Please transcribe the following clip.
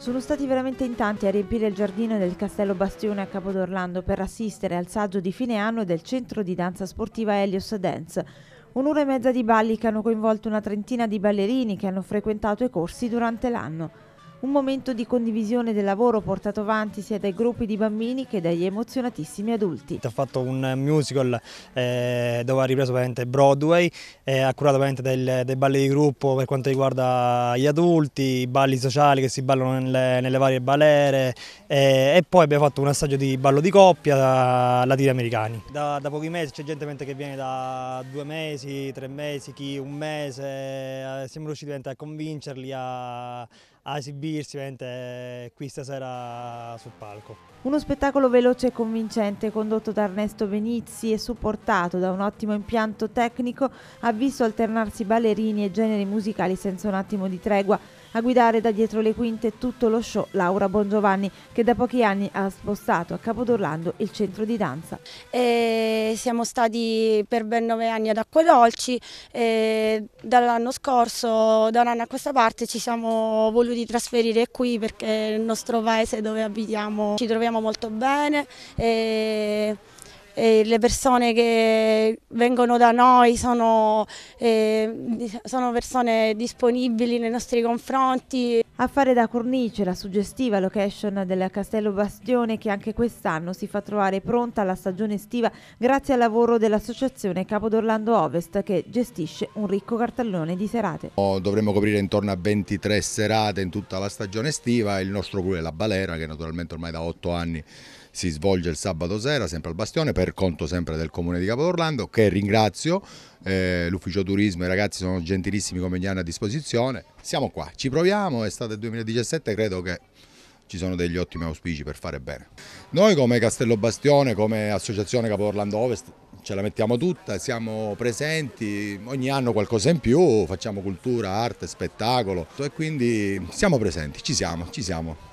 Sono stati veramente in tanti a riempire il giardino del Castello Bastione a Capodorlando per assistere al saggio di fine anno del centro di danza sportiva Helios Dance. Un'ora e mezza di balli che hanno coinvolto una trentina di ballerini che hanno frequentato i corsi durante l'anno. Un momento di condivisione del lavoro portato avanti sia dai gruppi di bambini che dagli emozionatissimi adulti. Ha fatto un musical eh, dove ha ripreso Broadway, eh, ha curato del, dei balli di gruppo per quanto riguarda gli adulti, i balli sociali che si ballano nelle, nelle varie balere eh, e poi abbiamo fatto un assaggio di ballo di coppia latinoamericani. Da, da pochi mesi c'è gente che viene da due mesi, tre mesi, chi un mese, eh, siamo riusciti a convincerli a a esibirsi eh, qui stasera sul palco. Uno spettacolo veloce e convincente condotto da Ernesto Venizzi e supportato da un ottimo impianto tecnico ha visto alternarsi ballerini e generi musicali senza un attimo di tregua a guidare da dietro le quinte tutto lo show Laura Bongiovanni che da pochi anni ha spostato a Capodorlando il centro di danza. E siamo stati per ben nove anni ad Acquadolci e dall'anno scorso, da un anno a questa parte ci siamo voluti trasferire qui perché il nostro paese dove abitiamo ci troviamo molto bene e eh, le persone che vengono da noi sono, eh, sono persone disponibili nei nostri confronti. A fare da cornice la suggestiva location del Castello Bastione che anche quest'anno si fa trovare pronta alla stagione estiva grazie al lavoro dell'associazione Capodorlando Ovest che gestisce un ricco cartellone di serate. Oh, Dovremmo coprire intorno a 23 serate in tutta la stagione estiva, il nostro club è la Balera che naturalmente ormai da 8 anni si svolge il sabato sera sempre al Bastione per conto sempre del comune di Capo Capodorlando che ringrazio, eh, l'ufficio turismo, i ragazzi sono gentilissimi come gli hanno a disposizione, siamo qua, ci proviamo, è stato 2017, credo che ci sono degli ottimi auspici per fare bene. Noi come Castello Bastione, come associazione Capo Orlando Ovest ce la mettiamo tutta, siamo presenti, ogni anno qualcosa in più, facciamo cultura, arte, spettacolo e quindi siamo presenti, ci siamo, ci siamo.